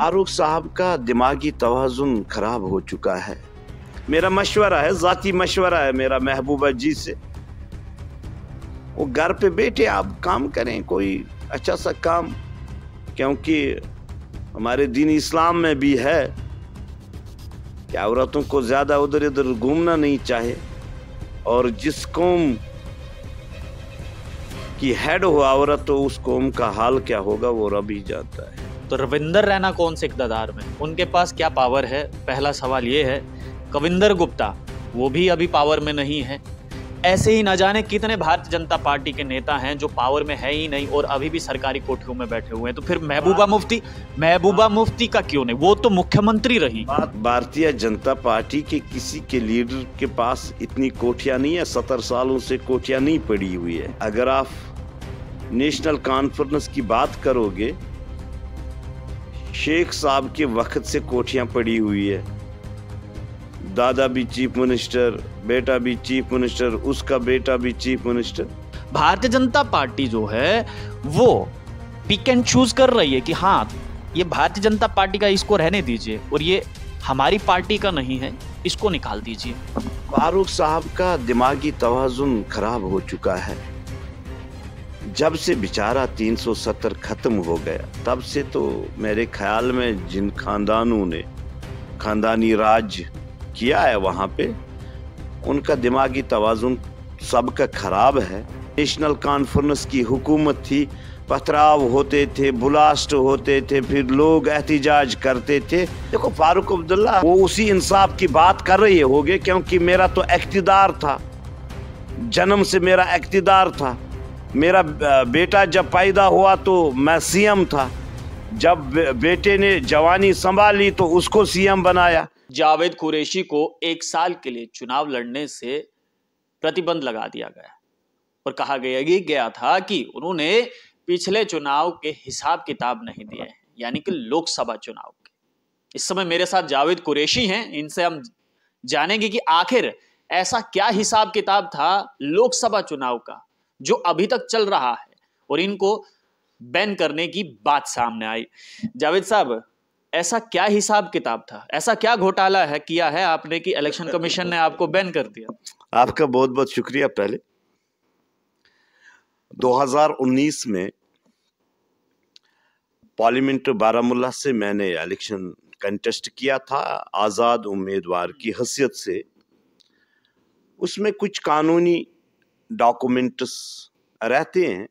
फारूक साहब का दिमागी तोज़ुन ख़राब हो चुका है मेरा मशवरा है ज़ाती मशवरा है मेरा महबूबा जी से वो घर पे बैठे आप काम करें कोई अच्छा सा काम क्योंकि हमारे दीन इस्लाम में भी है कि औरतों को ज़्यादा उधर उधर घूमना नहीं चाहे और जिस कौम की हेड हो औरत तो उस कौम का हाल क्या होगा वो रब ही जानता है तो रविंदर रैना कौन से इकतदार में उनके पास क्या पावर है पहला सवाल ये है कविंदर गुप्ता वो भी अभी पावर में नहीं है ऐसे ही ना जाने कितने भारतीय जनता पार्टी के नेता हैं जो पावर में है ही नहीं और अभी भी सरकारी कोठियों में बैठे हुए हैं तो फिर महबूबा मुफ्ती महबूबा मुफ्ती का क्यों नहीं वो तो मुख्यमंत्री रही भारतीय जनता पार्टी के किसी के लीडर के पास इतनी कोठिया नहीं है सत्तर सालों से कोठिया नहीं पड़ी हुई है अगर आप नेशनल कॉन्फ्रेंस की बात करोगे शेख साहब के वक्त से कोठियाँ पड़ी हुई है दादा भी चीफ मिनिस्टर बेटा भी चीफ मिनिस्टर उसका बेटा भी चीफ मिनिस्टर भारतीय जनता पार्टी जो है वो पिक एंड चूज कर रही है कि हाँ ये भारतीय जनता पार्टी का इसको रहने दीजिए और ये हमारी पार्टी का नहीं है इसको निकाल दीजिए फारूक साहब का दिमागी तोज़ुन खराब हो चुका है जब से बेचारा 370 ख़त्म हो गया तब से तो मेरे ख्याल में जिन खानदानों ने खानदानी राज किया है वहाँ पे उनका दिमागी तोज़ुन सबका ख़राब है नेशनल कॉन्फ्रेंस की हुकूमत थी पथराव होते थे ब्लास्ट होते थे फिर लोग एहतजाज करते थे देखो फारूक अब्दुल्ला वो उसी इंसाफ की बात कर रहे होंगे क्योंकि मेरा तो इकतदार था जन्म से मेरा इकतदार था मेरा बेटा जब पैदा हुआ तो मैं सीएम था जब बेटे ने जवानी संभाली तो उसको सीएम बनाया जावेद कुरैशी को एक साल के लिए चुनाव लड़ने से प्रतिबंध लगा दिया गया और कहा गया गया था कि उन्होंने पिछले चुनाव के हिसाब किताब नहीं दिए यानी कि लोकसभा चुनाव के इस समय मेरे साथ जावेद कुरैशी हैं इनसे हम जानेंगे कि आखिर ऐसा क्या हिसाब किताब था लोकसभा चुनाव का जो अभी तक चल रहा है और इनको बैन करने की बात सामने आई जावेद साहब ऐसा क्या हिसाब किताब था ऐसा क्या घोटाला है किया है आपने कि इलेक्शन कमीशन ने आपको बैन कर दिया आपका बहुत बहुत शुक्रिया पहले 2019 में पार्लियामेंट बारामूला से मैंने इलेक्शन कंटेस्ट किया था आज़ाद उम्मीदवार की हसियत से उसमें कुछ कानूनी डॉक्यूमेंट्स रहते हैं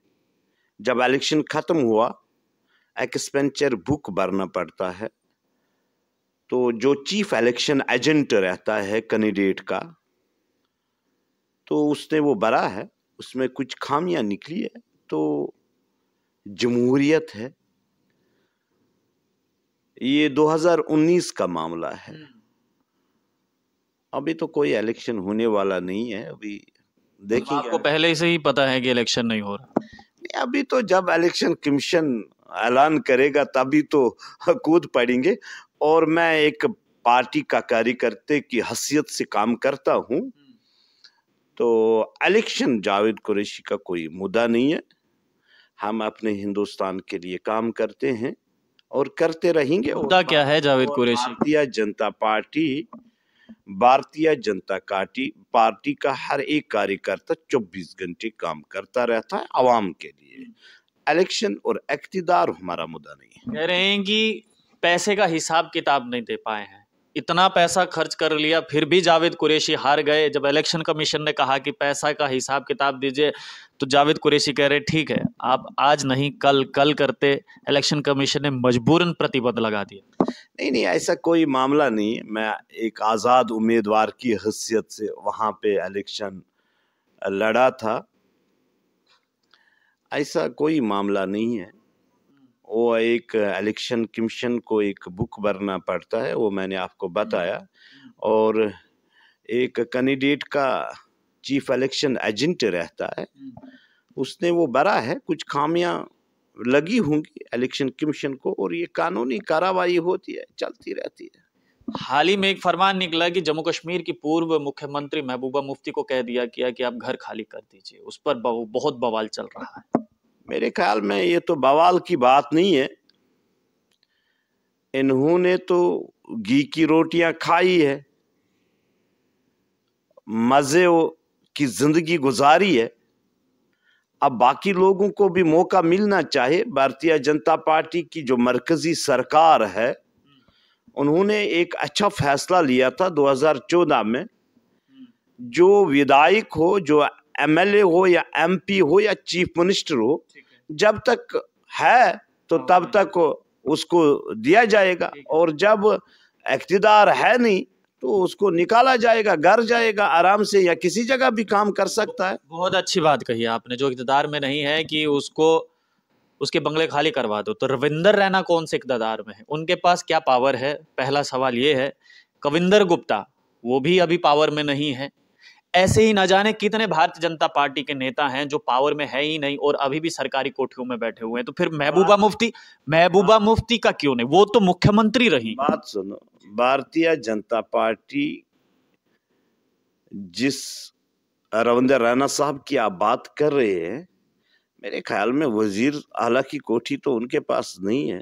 जब इलेक्शन ख़त्म हुआ एक्सपेंचर बुक भरना पड़ता है तो जो चीफ इलेक्शन एजेंट रहता है कैंडिडेट का तो उसने वो भरा है उसमें कुछ खामियां निकली है तो जमहूरियत है ये 2019 का मामला है हम्म। अभी तो कोई इलेक्शन होने वाला नहीं है अभी देखिए आपको पहले से ही पता है कि इलेक्शन नहीं हो रहा अभी तो जब इलेक्शन कमीशन ऐलान करेगा तभी तो कूद पड़ेंगे और मैं एक पार्टी का कार्यकर्ते की हसीयत से काम करता हूँ तो इलेक्शन जावेद कुरैशी का कोई मुद्दा नहीं है हम अपने हिंदुस्तान के लिए काम करते हैं और करते रहेंगे मुद्दा क्या है जावेद कुरैशी भारतीय जनता पार्टी भारतीय जनता पार्टी पार्टी का हर एक कार्यकर्ता 24 घंटे काम करता रहता है आवाम के लिए इलेक्शन और इकतदार हमारा मुद्दा नहीं है कह रहे हैं कि पैसे का हिसाब किताब नहीं दे पाए हैं इतना पैसा खर्च कर लिया फिर भी जावेद कुरैशी हार गए जब इलेक्शन कमीशन ने कहा कि पैसा का हिसाब किताब दीजिए तो जावेद कुरैशी कह रहे ठीक है आप आज नहीं कल कल करते इलेक्शन कमीशन ने मजबूरन प्रतिबंध लगा दिया नहीं नहीं ऐसा कोई मामला नहीं मैं एक आज़ाद उम्मीदवार की हैसियत से वहाँ पे इलेक्शन लड़ा था ऐसा कोई मामला नहीं है वो एक इलेक्शन कमीशन को एक बुक भरना पड़ता है वो मैंने आपको बताया हम्म। और एक कैंडिडेट का चीफ इलेक्शन एजेंट रहता है हम्म। उसने वो बरा है कुछ खामियां लगी होंगी इलेक्शन कमीशन को और ये कानूनी कार्रवाई होती है चलती रहती है हाल ही में एक फरमान निकला कि जम्मू कश्मीर की पूर्व मुख्यमंत्री महबूबा मुफ्ती को कह दिया गया कि आप घर खाली कर दीजिए उस पर बहुत बवाल चल रहा है मेरे ख्याल में ये तो बवाल की बात नहीं है इन्होंने तो घी की रोटियां खाई है मज़े की ज़िंदगी गुजारी है अब बाकी लोगों को भी मौका मिलना चाहिए भारतीय जनता पार्टी की जो मरकज़ी सरकार है उन्होंने एक अच्छा फैसला लिया था 2014 में जो विधायक हो जो एमएलए हो या एमपी हो या चीफ मिनिस्टर हो जब तक है तो तब हाँ। तक उसको दिया जाएगा और जब इकतदार है नहीं तो उसको निकाला जाएगा घर जाएगा आराम से या किसी जगह भी काम कर सकता है बहुत अच्छी बात कही आपने जो इकतदार में नहीं है कि उसको उसके बंगले खाली करवा दो तो रविंदर रैना कौन से इकतदार में है उनके पास क्या पावर है पहला सवाल ये है कविंदर गुप्ता वो भी अभी पावर में नहीं है ऐसे ही ना जाने कितने भारतीय जनता पार्टी के नेता हैं जो पावर में है ही नहीं और अभी भी सरकारी कोठियों में बैठे हुए हैं तो फिर हाँ। महबूबा मुफ्ती महबूबा मुफ्ती का क्यों नहीं वो तो मुख्यमंत्री रही बात सुनो भारतीय जनता पार्टी जिस रविंदर रैना साहब की आप बात कर रहे हैं मेरे ख्याल में वजीर आला की कोठी तो उनके पास नहीं है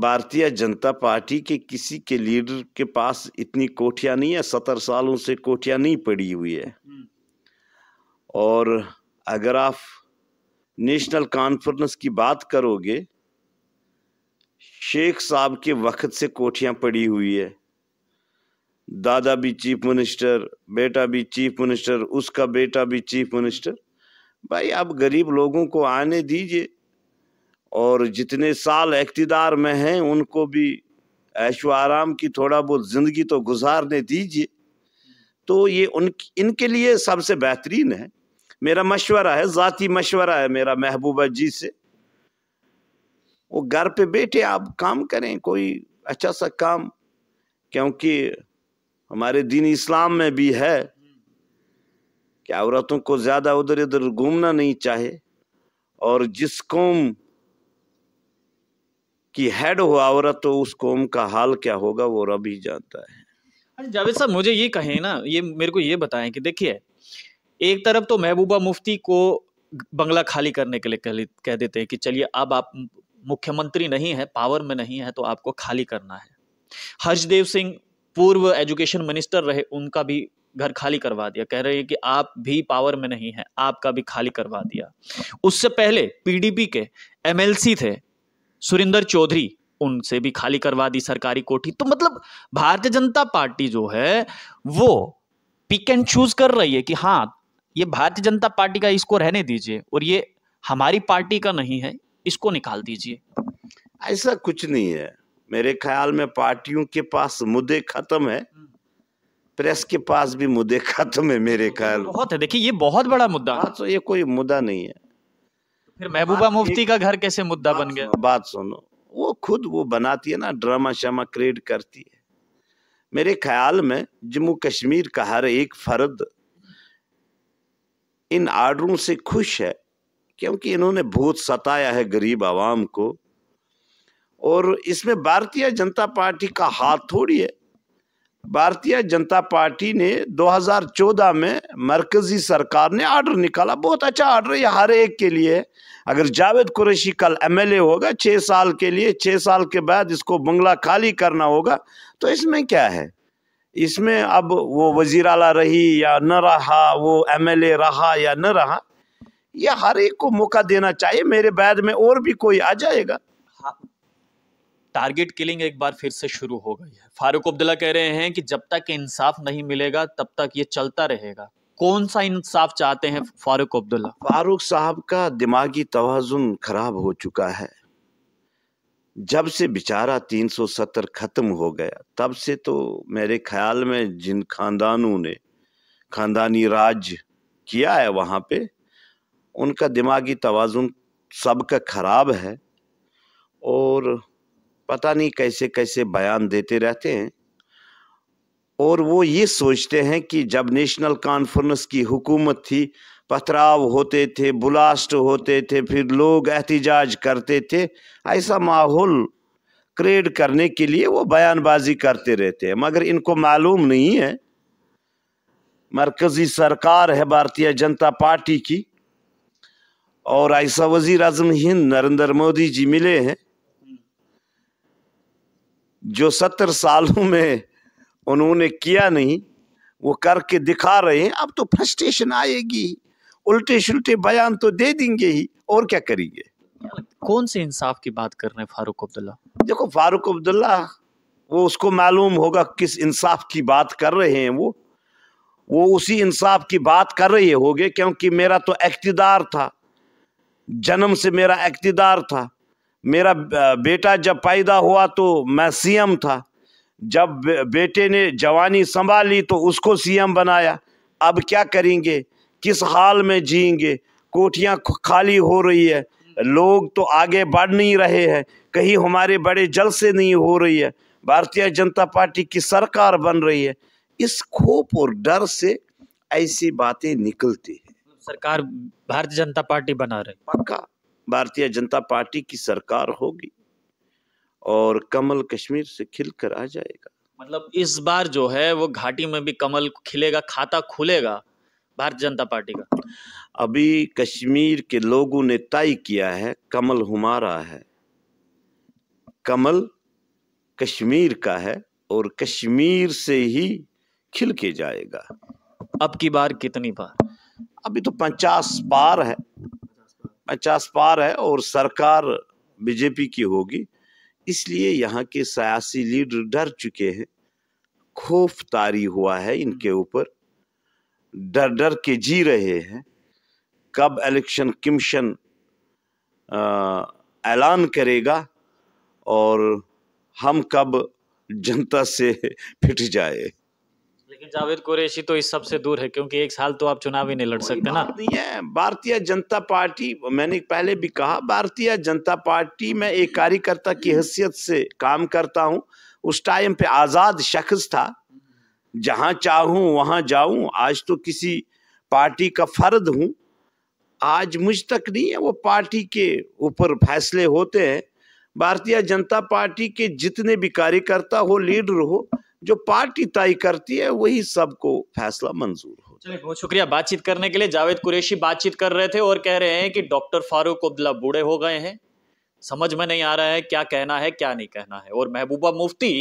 भारतीय जनता पार्टी के किसी के लीडर के पास इतनी कोठियाँ नहीं है सत्तर सालों से कोठियाँ नहीं पड़ी हुई है हम्म। और अगर आप नेशनल कॉन्फ्रेंस की बात करोगे शेख साहब के वक्त से कोठियाँ पड़ी हुई है दादा भी चीफ मिनिस्टर बेटा भी चीफ मिनिस्टर उसका बेटा भी चीफ मिनिस्टर भाई आप गरीब लोगों को आने दीजिए और जितने साल इकतदार में हैं उनको भी ऐशो आराम की थोड़ा बहुत ज़िंदगी तो गुजारने दीजिए तो ये उन इनके लिए सबसे बेहतरीन है मेरा मशवरा है ज़ाती मशवरा है मेरा महबूबा जी से वो घर पे बैठे आप काम करें कोई अच्छा सा काम क्योंकि हमारे दीन इस्लाम में भी है कि औरतों को ज़्यादा उधर उधर घूमना नहीं चाहे और जिस कौम कि हेड हो औरत तो उस कौम का हाल क्या होगा वो रब ही जानता है अरे जावेद साहब मुझे ये कहें ना ये मेरे को ये बताएं कि देखिए एक तरफ तो महबूबा मुफ्ती को बंगला खाली करने के लिए कह देते हैं कि चलिए अब आप मुख्यमंत्री नहीं है पावर में नहीं है तो आपको खाली करना है हर्षदेव सिंह पूर्व एजुकेशन मिनिस्टर रहे उनका भी घर खाली करवा दिया कह रहे हैं कि आप भी पावर में नहीं है आपका भी खाली करवा दिया उससे पहले पीडीपी के एमएलसी थे सुरेंद्र चौधरी उनसे भी खाली करवा दी सरकारी कोठी तो मतलब भारतीय जनता पार्टी जो है वो पिक एंड चूज कर रही है कि हाँ ये भारतीय जनता पार्टी का इसको रहने दीजिए और ये हमारी पार्टी का नहीं है इसको निकाल दीजिए ऐसा कुछ नहीं है मेरे ख्याल में पार्टियों के पास मुद्दे खत्म है प्रेस के पास भी मुद्दे खत्म है मेरे ख्याल बहुत है देखिए ये बहुत बड़ा मुद्दा हाँ, तो ये कोई मुद्दा नहीं है फिर महबूबा मुफ्ती का घर कैसे मुद्दा बन गया बात सुनो वो खुद वो बनाती है ना ड्रामा शामा क्रिएट करती है मेरे ख्याल में जम्मू कश्मीर का हर एक फर्द इन आर्डरों से खुश है क्योंकि इन्होंने बहुत सताया है गरीब आवाम को और इसमें भारतीय जनता पार्टी का हाथ थोड़ी है भारतीय जनता पार्टी ने 2014 में मरकजी सरकार ने आर्डर निकाला बहुत अच्छा आर्डर है हर एक के लिए अगर जावेद कुरैशी कल एमएलए होगा छः साल के लिए छः साल के बाद इसको बंगला खाली करना होगा तो इसमें क्या है इसमें अब वो वजीर अला रही या न रहा वो एमएलए रहा या न रहा यह हर एक को मौका देना चाहिए मेरे बाद में और भी कोई आ जाएगा टारगेट किलिंग एक बार फिर से शुरू हो गई है फारूक अब्दुल्ला कह रहे हैं कि जब तक इंसाफ नहीं मिलेगा तब तक ये चलता रहेगा कौन सा इंसाफ चाहते हैं फारूक अब्दुल्ला फारूक साहब का दिमागी तोज़ुन खराब हो चुका है जब से बेचारा 370 ख़त्म हो गया तब से तो मेरे ख्याल में जिन खानदानों ने खानदानी राज किया है वहाँ पे उनका दिमागी तोज़ुन सबका ख़राब है और पता नहीं कैसे कैसे बयान देते रहते हैं और वो ये सोचते हैं कि जब नेशनल कॉन्फ्रेंस की हुकूमत थी पथराव होते थे ब्लास्ट होते थे फिर लोग एहतजाज करते थे ऐसा माहौल क्रिएट करने के लिए वो बयानबाजी करते रहते हैं मगर इनको मालूम नहीं है मरकज़ी सरकार है भारतीय जनता पार्टी की और ऐसा वज़ी अजम हिंद नरेंद्र मोदी जी मिले हैं जो सत्तर सालों में उन्होंने किया नहीं वो करके दिखा रहे हैं अब तो फ्रस्ट्रेशन आएगी उल्टे सुलटे बयान तो दे देंगे ही और क्या करेंगे कौन से इंसाफ की बात कर रहे हैं फारूक अब्दुल्ला देखो फारूक अब्दुल्ला वो उसको मालूम होगा किस इंसाफ की बात कर रहे हैं वो वो उसी इंसाफ की बात कर रहे होंगे क्योंकि मेरा तो इकतदार था जन्म से मेरा इकतदार था मेरा बेटा जब पैदा हुआ तो मैं सीएम था जब बेटे ने जवानी संभाली तो उसको सीएम बनाया अब क्या करेंगे किस हाल में जिएंगे कोठियाँ खाली हो रही है लोग तो आगे बढ़ नहीं रहे हैं कहीं हमारे बड़े जलसे नहीं हो रही है भारतीय जनता पार्टी की सरकार बन रही है इस खोप और डर से ऐसी बातें निकलती है सरकार भारतीय जनता पार्टी बना रही पक्का भारतीय जनता पार्टी की सरकार होगी और कमल कश्मीर से खिलकर आ जाएगा मतलब इस बार जो है वो घाटी में भी कमल खिलेगा खाता खुलेगा भारत जनता पार्टी का अभी कश्मीर के लोगों ने तय किया है कमल हमारा है कमल कश्मीर का है और कश्मीर से ही खिल के जाएगा अब की बार कितनी बार अभी तो पचास पार है पचास पार है और सरकार बीजेपी की होगी इसलिए यहाँ के सियासी लीडर डर चुके हैं खौफ तारी हुआ है इनके हम्म। ऊपर डर डर के जी रहे हैं कब इलेक्शन कमीशन ऐलान करेगा और हम कब जनता से फिट जाए लेकिन जावेद कुरैशी तो इस सब से दूर है क्योंकि एक साल तो आप चुनाव ही नहीं लड़ सकते ना नहीं है भारतीय जनता पार्टी मैंने पहले भी कहा भारतीय जनता पार्टी में एक कार्यकर्ता की हैसियत से काम करता हूँ उस टाइम पे आज़ाद शख्स था जहाँ चाहूँ वहां जाऊँ आज तो किसी पार्टी का फर्द हूँ आज मुझ तक नहीं है वो पार्टी के ऊपर फैसले होते हैं भारतीय जनता पार्टी के जितने भी कार्यकर्ता हो लीडर हो जो पार्टी तय करती है वही सबको फैसला मंजूर हो चलिए बहुत शुक्रिया बातचीत करने के लिए जावेद कुरेशी बातचीत कर रहे थे और कह रहे हैं कि डॉक्टर फारूक अब्दुल्ला बूढ़े हो गए हैं समझ में नहीं आ रहा है क्या कहना है क्या नहीं कहना है और महबूबा मुफ्ती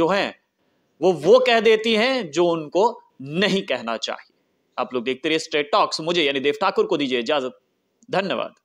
जो है वो वो कह देती हैं जो उनको नहीं कहना चाहिए आप लोग देखते रहिए स्ट्रेट टॉक्स मुझे यानी देव ठाकुर को दीजिए इजाजत धन्यवाद